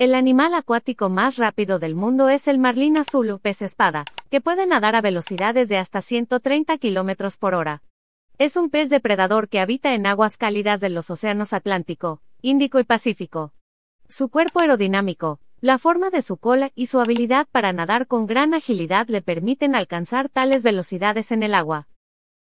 El animal acuático más rápido del mundo es el marlín azul o pez espada, que puede nadar a velocidades de hasta 130 km por hora. Es un pez depredador que habita en aguas cálidas de los océanos Atlántico, Índico y Pacífico. Su cuerpo aerodinámico, la forma de su cola y su habilidad para nadar con gran agilidad le permiten alcanzar tales velocidades en el agua.